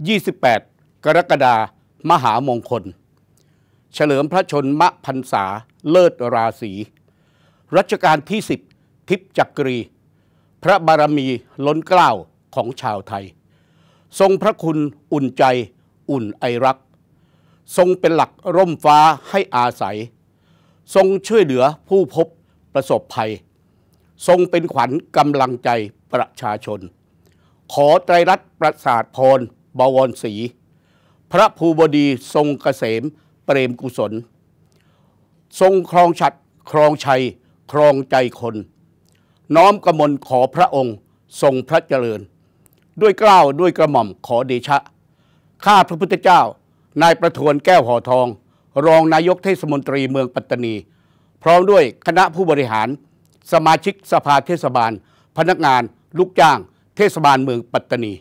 28 กรกฎามหามงคล เฉลิมพระชนมพรรษา เลิศราศี รัชกาลที่ 10 ทิพจักรี พระบารมี ล้นเกล้าของชาวไทย ทรงพระคุณอุ่นใจอุ่นไอรัก ทรงเป็นหลักร่มฟ้าให้อาศัย ทรงช่วยเหลือผู้พบประสบภัย ทรงเป็นขวัญกำลังใจประชาชน ขอไตรรัตประสาทพรบวรศรีพระภูบดีทรงกเกษม เปรมกุศล ทรงครองฉัดครองชัย ครองใจคน น้อมกระมนขอพระองค์ ทรงพระเจริญ ด้วยกล้าวด้วยกระหม่อมขอเดชะข้าพระพุทธเจ้านายประทวนแก้วห่อทอง รองนายกเทศมนตรีเมืองปัตตานี พร้อมด้วยคณะผู้บริหาร สมาชิกสภาเทศบาล พนักงานลูกจ้างเทศบาลเมืองปัตตานี